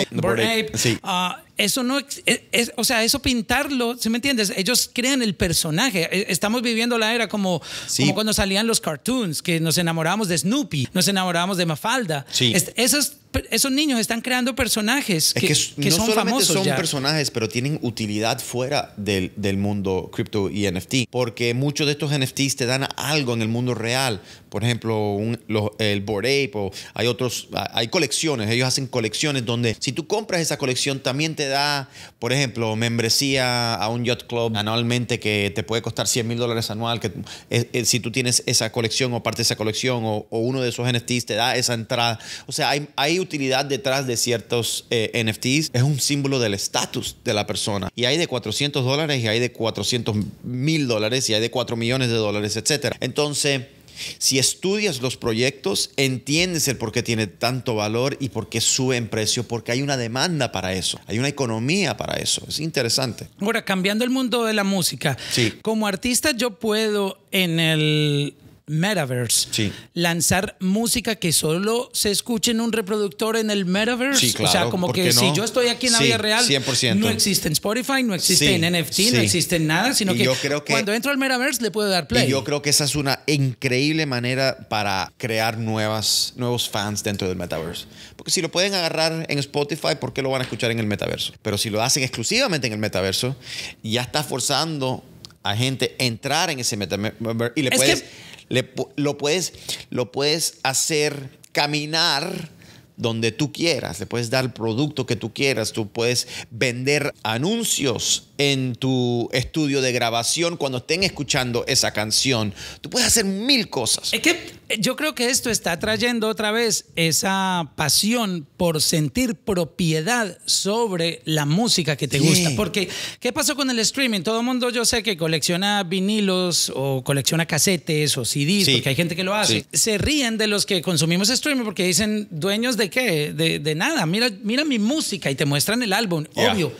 Sí. Ah, eso no e, es, o sea, eso pintarlo, ¿sí me entiendes? Ellos crean el personaje. E, estamos viviendo la era como, cuando salían los cartoons, que nos enamoramos de Snoopy, nos enamoramos de Mafalda. Sí. Es, esos niños están creando personajes que, es que, no son solamente son personajes, pero tienen utilidad fuera del, del, mundo cripto y NFT, porque muchos de estos NFTs te dan algo en el mundo real. Por ejemplo, el Bored Ape o hay otros, hay colecciones, ellos hacen colecciones donde si tú compras esa colección también te da, por ejemplo, membresía a un yacht club anualmente que te puede costar 100 mil dólares anual, que eh, eh, si tú tienes esa colección o parte de esa colección o, uno de esos NFTs te da esa entrada. O sea, hay, hay utilidad detrás de ciertos eh, NFTs. Es un símbolo del estatus de la persona. Y hay de 400 dólares, y hay de 400 mil dólares, y hay de 4 millones de dólares, etcétera Entonces, si estudias los proyectos, entiendes el por qué tiene tanto valor y por qué sube en precio, porque hay una demanda para eso, hay una economía para eso. Es interesante. Ahora, cambiando el mundo de la música, como artista yo puedo en el metaverse. Lanzar música que solo se escuche en un reproductor en el metaverse. o sea, como que si yo estoy aquí en la vida real, no existe en Spotify, no existe en NFT, no existe en nada, sino que, cuando entro al metaverse le puedo dar play. Y yo creo que esa es una increíble manera para crear nuevas, nuevos fans dentro del metaverse. Porque si lo pueden agarrar en Spotify, ¿por qué lo van a escuchar en el metaverso? Pero si lo hacen exclusivamente en el metaverso, ya está forzando a gente entrar en ese metaverso y le puedes lo, puedes, lo puedes hacer caminar donde tú quieras, le puedes dar el producto que tú quieras, tú puedes vender anuncios en tu estudio de grabación cuando estén escuchando esa canción. Tú puedes hacer mil cosas. que eh, yo creo que esto está trayendo otra vez esa pasión por sentir propiedad sobre la música que te gusta. Porque, ¿qué pasó con el streaming? Todo el mundo yo sé que colecciona vinilos o colecciona casetes o CDs, porque hay gente que lo hace. Se ríen de los que consumimos streaming porque dicen, dueños de qué? De, nada. Mira, mira mi música y te muestran el álbum. Obvio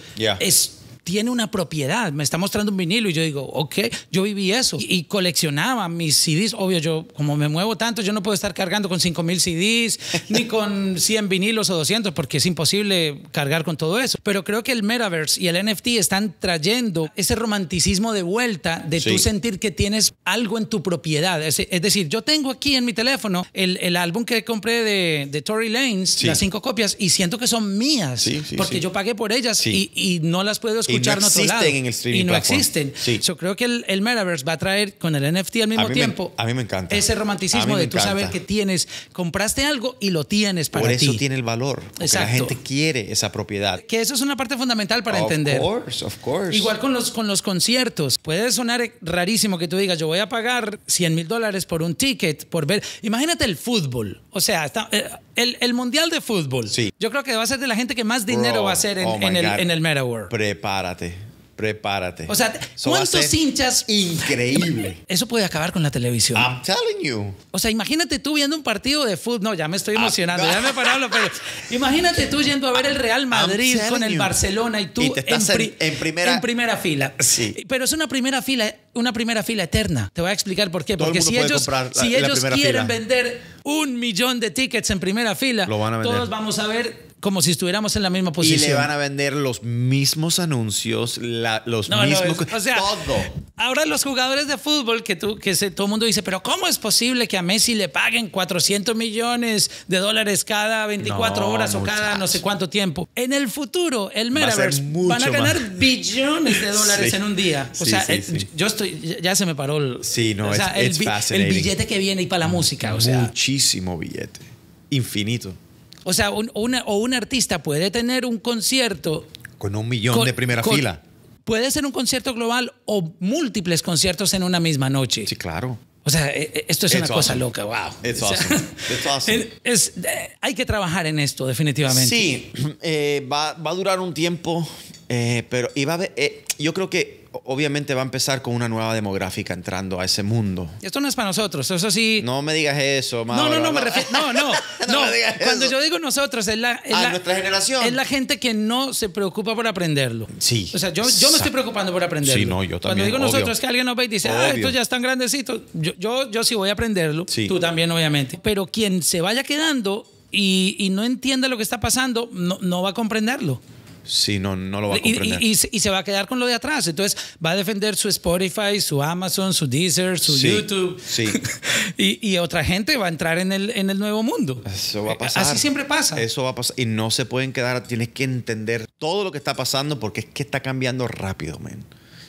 tiene una propiedad, me está mostrando un vinilo y yo digo, ok, yo viví eso y, coleccionaba mis CDs, obvio, yo como me muevo tanto, yo no puedo estar cargando con 5.000 CDs ni con 100 vinilos o 200 porque es imposible cargar con todo eso, pero creo que el metaverse y el NFT están trayendo ese romanticismo de vuelta de tu tú sentir que tienes algo en tu propiedad, es, decir, yo tengo aquí en mi teléfono el, el álbum que compré de, de Tory Lanez, las cinco copias y siento que son mías porque yo pagué por ellas y, y no las puedo escuchar no En el streaming y no existen. Yo creo que el, el, Metaverse va a traer con el NFT al mismo tiempo. a mí me encanta. Ese romanticismo de tú saber que tienes, compraste algo y lo tienes para Por eso tiene el valor. exacto la gente quiere esa propiedad. Que eso es una parte fundamental para entender. Course, of course. Igual con los, con los conciertos. Puede sonar rarísimo que tú digas, yo voy a pagar 100 mil dólares por un ticket, por ver. Imagínate el fútbol. O sea, eh, el, Mundial de Fútbol. Sí. Yo creo que va a ser de la gente que más dinero va a hacer en, oh el, en el Prepárate. Prepárate. O sea, ¿cuántos hinchas? Increíble. Eso puede acabar con la televisión. I'm telling you. O sea, imagínate tú viendo un partido de fútbol. No, ya me estoy ah, emocionando. ya me Imagínate tú yendo a ver el Real Madrid con el Barcelona y tú en, primera... en, primera... fila. Sí. Pero es una primera fila, una primera fila eterna. Te voy a explicar por qué. Porque si, ellos, si ellos, quieren vender un millón de tickets en primera fila. Lo van a Todos vamos a ver como si estuviéramos en la misma posición. Y le van a vender los mismos anuncios, los mismos... todo. Ahora los jugadores de fútbol que, tú, que se, todo el mundo dice, pero ¿cómo es posible que a Messi le paguen 400 millones de dólares cada 24 horas o cada no sé cuánto tiempo? En el futuro, el Metaverse, van a ganar billones de dólares en un día. O sea, eh, yo estoy... Ya se me paró el... Sí, no, es, el, el, billete que viene y para la música. O sea, Muchísimo billete. Infinito. O sea, un, o un artista puede tener un concierto. Con un millón de primera fila. Puede ser un concierto global o múltiples conciertos en una misma noche. Sí, claro. O sea, e, e, esto es una cosa loca, wow. It's awesome. It's awesome. Eh, hay que trabajar en esto, definitivamente. Sí, eh, va, a durar un tiempo, eh, pero y yo creo que obviamente va a empezar con una nueva demográfica entrando a ese mundo. Esto no es para nosotros, eso sí. No me digas eso, Mauro. No, no, no, me refiero. No, no, Cuando yo digo nosotros, es la. Es ah, la generación. Es la gente que no se preocupa por aprenderlo. Sí. O sea, yo, yo me estoy preocupando por aprenderlo. Sí, no, yo también. Cuando digo nosotros, es que alguien nos ve y dice, ah, estos ya están grandecitos. Yo, yo, yo sí voy a aprenderlo. Sí. Tú también, obviamente. Pero quien se vaya quedando y, y no entienda lo que está pasando, no, no va a comprenderlo si no, no lo va a comprender. Y, se va a quedar con lo de atrás. Entonces va a defender su Spotify, su Amazon, su Deezer, su YouTube. Sí. y, otra gente va a entrar en el, en el nuevo mundo. Eso va a eh, pasar. Así siempre pasa. Eso va a pasar. Y no se pueden quedar. Tienes que entender todo lo que está pasando porque es que está cambiando rápido, man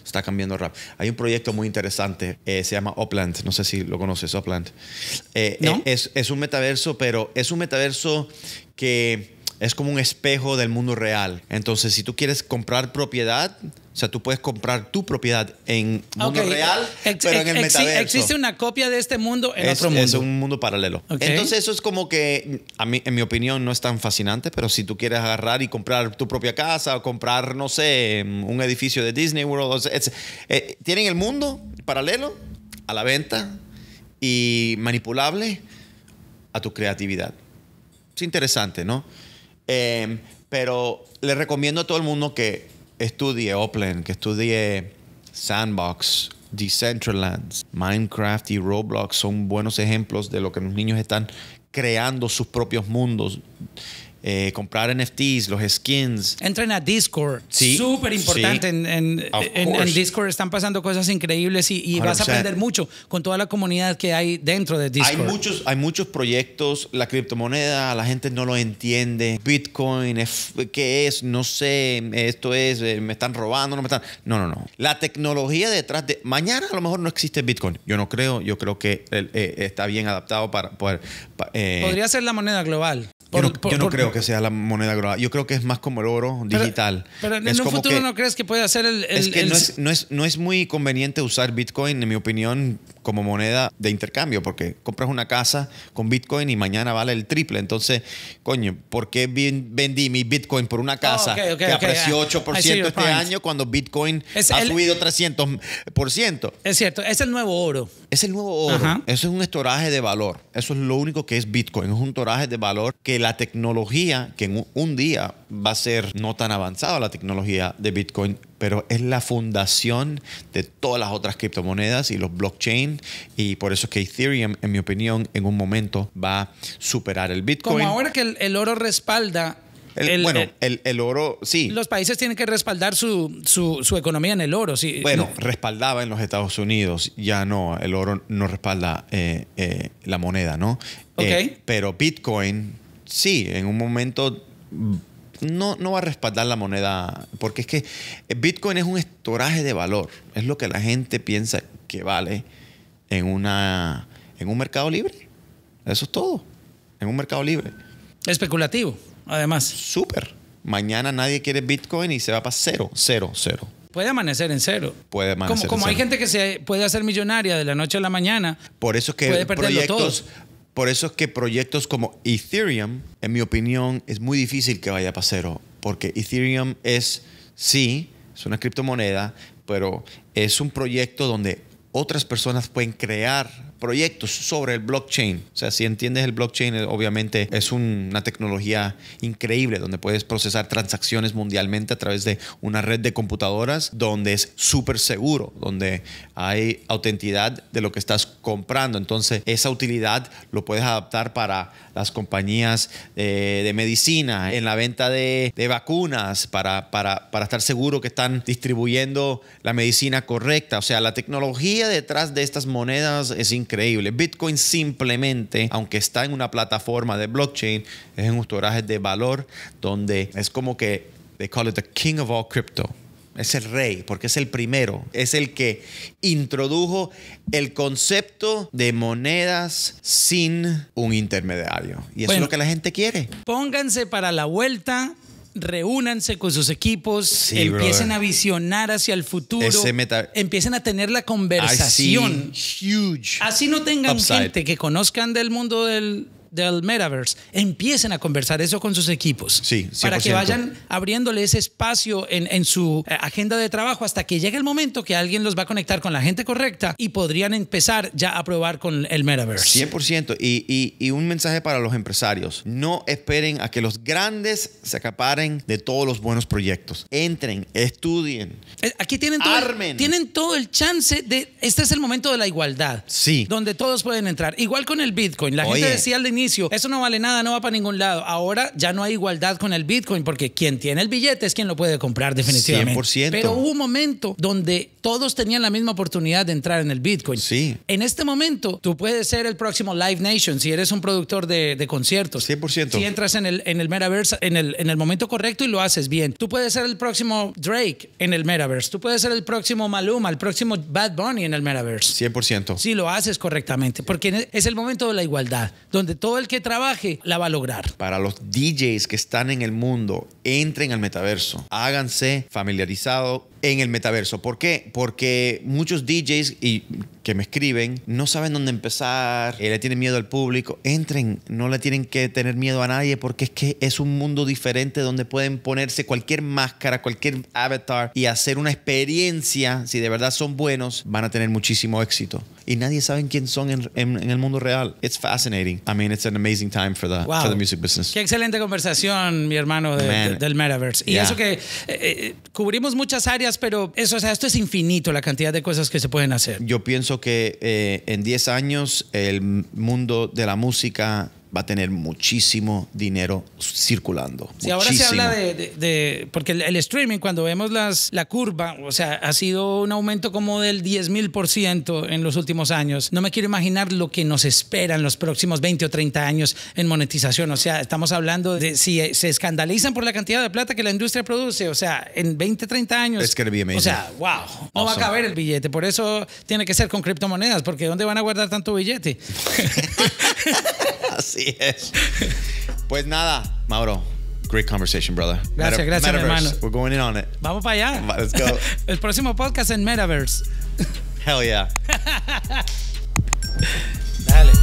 está cambiando rápido. Hay un proyecto muy interesante, eh, se llama Opland. no sé si lo conoces, Upland. Eh, ¿No? es, un metaverso, pero es un metaverso que es como un espejo del mundo real. Entonces, si tú quieres comprar propiedad, o sea, tú puedes comprar tu propiedad en mundo real, pero en el metaverso. Existe una copia de este mundo en es, otro mundo. Es un mundo paralelo. Entonces, eso es como que, a mí, en mi opinión, no es tan fascinante, pero si tú quieres agarrar y comprar tu propia casa o comprar, no sé, un edificio de Disney World, eh, tienen el mundo paralelo a la venta y manipulable a tu creatividad. Es interesante, ¿no? Em, pero le recomiendo a todo el mundo que estudie Opland, que estudie Sandbox, Decentraland, Minecraft y Roblox son buenos ejemplos de lo que los niños están creando sus propios mundos eh, comprar NFTs, los skins. Entren a Discord. Sí. Súper importante. En, en, en, Discord están pasando cosas increíbles y, vas a aprender mucho con toda la comunidad que hay dentro de Discord. Hay muchos, hay muchos proyectos. La criptomoneda, la gente no lo entiende. Bitcoin, ¿qué es? No sé. Esto es, eh, me están robando, no me están. No, no, no. La tecnología detrás de. Mañana a lo mejor no existe Bitcoin. Yo no creo. Yo creo que eh, está bien adaptado para poder. Podría ser la moneda global. yo no, no creo que sea la moneda global. Yo creo que es más como el oro digital. Pero, en un futuro no crees que puede hacer el... es que no, es, no, es, no es muy conveniente usar Bitcoin, en mi opinión, como moneda de intercambio, porque compras una casa con Bitcoin y mañana vale el triple. Entonces, coño, ¿por qué vendí mi Bitcoin por una casa que apreció 8% este año cuando Bitcoin ha subido 300%? Es cierto, es el nuevo oro. Es el nuevo oro. Eso es un estoraje de valor. Eso es lo único que es Bitcoin. Es un estoraje de valor que la tecnología, que en un día va a ser no tan avanzada la tecnología de Bitcoin, pero es la fundación de todas las otras criptomonedas y los blockchain. Y por eso es que Ethereum, en mi opinión, en un momento va a superar el Bitcoin. Como ahora que el, oro respalda bueno, el, oro, sí. Los países tienen que respaldar su, economía en el oro, sí. Bueno, respaldaba en los Estados Unidos, ya no, el oro no respalda eh, eh, la moneda, ¿no? Eh, pero Bitcoin, sí, en un momento no, no va a respaldar la moneda, porque es que Bitcoin es un estoraje de valor, es lo que la gente piensa que vale en, una, en un mercado libre. Eso es todo, en un mercado libre. Especulativo, además. Súper. Mañana nadie quiere Bitcoin y se va para cero, cero, cero. Puede amanecer en cero. Puede amanecer. Como, como hay gente que se puede hacer millonaria de la noche a la mañana. Por eso es que proyectos, todo. Por eso es que proyectos como Ethereum, en mi opinión, es muy difícil que vaya a cero, porque Ethereum es, sí, es una criptomoneda, pero es un proyecto donde otras personas pueden crear proyectos sobre el blockchain. O sea, si entiendes el blockchain, eh, obviamente es una tecnología increíble donde puedes procesar transacciones mundialmente a través de una red de computadoras donde es súper seguro, donde hay autenticidad de lo que estás comprando. Entonces, esa utilidad lo puedes adaptar para las compañías eh, de, medicina, en la venta de, vacunas, para, para, para estar seguro que están distribuyendo la medicina correcta. O sea, la tecnología detrás de estas monedas es increíble Bitcoin simplemente, aunque está en una plataforma de blockchain, es un storage de valor donde es como que, they call it the king of all crypto. Es el rey, porque es el primero. Es el que introdujo el concepto de monedas sin un intermediario. Y eso es lo que la gente quiere. Pónganse para la vuelta reúnanse con sus equipos, empiecen a visionar hacia el futuro, empiecen a tener la conversación. Así no tengan gente que conozcan del mundo del del metaverse, empiecen a conversar eso con sus equipos. Sí, Para que vayan abriéndole ese espacio en, su eh, agenda de trabajo hasta que llegue el momento que alguien los va a conectar con la gente correcta y podrían empezar ya a probar con el metaverse. 100%. Y, un mensaje para los empresarios. No esperen a que los grandes se acaparen de todos los buenos proyectos. Entren, estudien. Eh, aquí tienen todo, El, tienen todo el chance de... Este es el momento de la igualdad. Sí. Donde todos pueden entrar. Igual con el Bitcoin. La gente decía al inicio eso no vale nada, no va para ningún lado. Ahora ya no hay igualdad con el Bitcoin porque quien tiene el billete es quien lo puede comprar definitivamente. 100%. Pero hubo un momento donde todos tenían la misma oportunidad de entrar en el Bitcoin. Sí. En este momento tú puedes ser el próximo Live Nation si eres un productor de, conciertos. 100%. Si entras en el, en el Metaverse en el, en el momento correcto y lo haces bien. Tú puedes ser el próximo Drake en el Metaverse. Tú puedes ser el próximo Maluma, el próximo Bad Bunny en el Metaverse. 100%. Si lo haces correctamente. Porque e, es el momento de la igualdad, donde el que trabaje la va a lograr. Para los DJs que están en el mundo, entren al metaverso, háganse familiarizados en el metaverso. ¿Por qué? Porque muchos DJs y, que me escriben no saben dónde empezar, eh, le tienen miedo al público. Entren, no le tienen que tener miedo a nadie porque es que es un mundo diferente donde pueden ponerse cualquier máscara, cualquier avatar y hacer una experiencia. Si de verdad son buenos, van a tener muchísimo éxito. Y nadie sabe quién son en, el mundo real. It's fascinating. I mean, it's an amazing time for the, for the music business. Qué excelente conversación, mi hermano, del metaverse. Y eso que eh, eh, cubrimos muchas áreas pero eso, sea, esto es infinito, la cantidad de cosas que se pueden hacer. Yo pienso que eh, en 10 años el mundo de la música va a tener muchísimo dinero circulando. Y ahora se habla de, porque el, streaming, cuando vemos las, la curva, o sea, ha sido un aumento como del 10 mil por ciento en los últimos años. No me quiero imaginar lo que nos espera en los próximos 20 o 30 años en monetización. O sea, estamos hablando de si eh, se escandalizan por la cantidad de plata que la industria produce, o sea, en 20, 30 años. Es que o sea, wow, no va a caber el billete. Por eso tiene que ser con criptomonedas, porque ¿dónde van a guardar tanto billete? Así es. Pues nada, Mauro. Great conversation, brother. Gracias, gracias, hermano. We're going in on it. Vamos para allá. let's go. El próximo podcast en Metaverse. Hell yeah. Dale.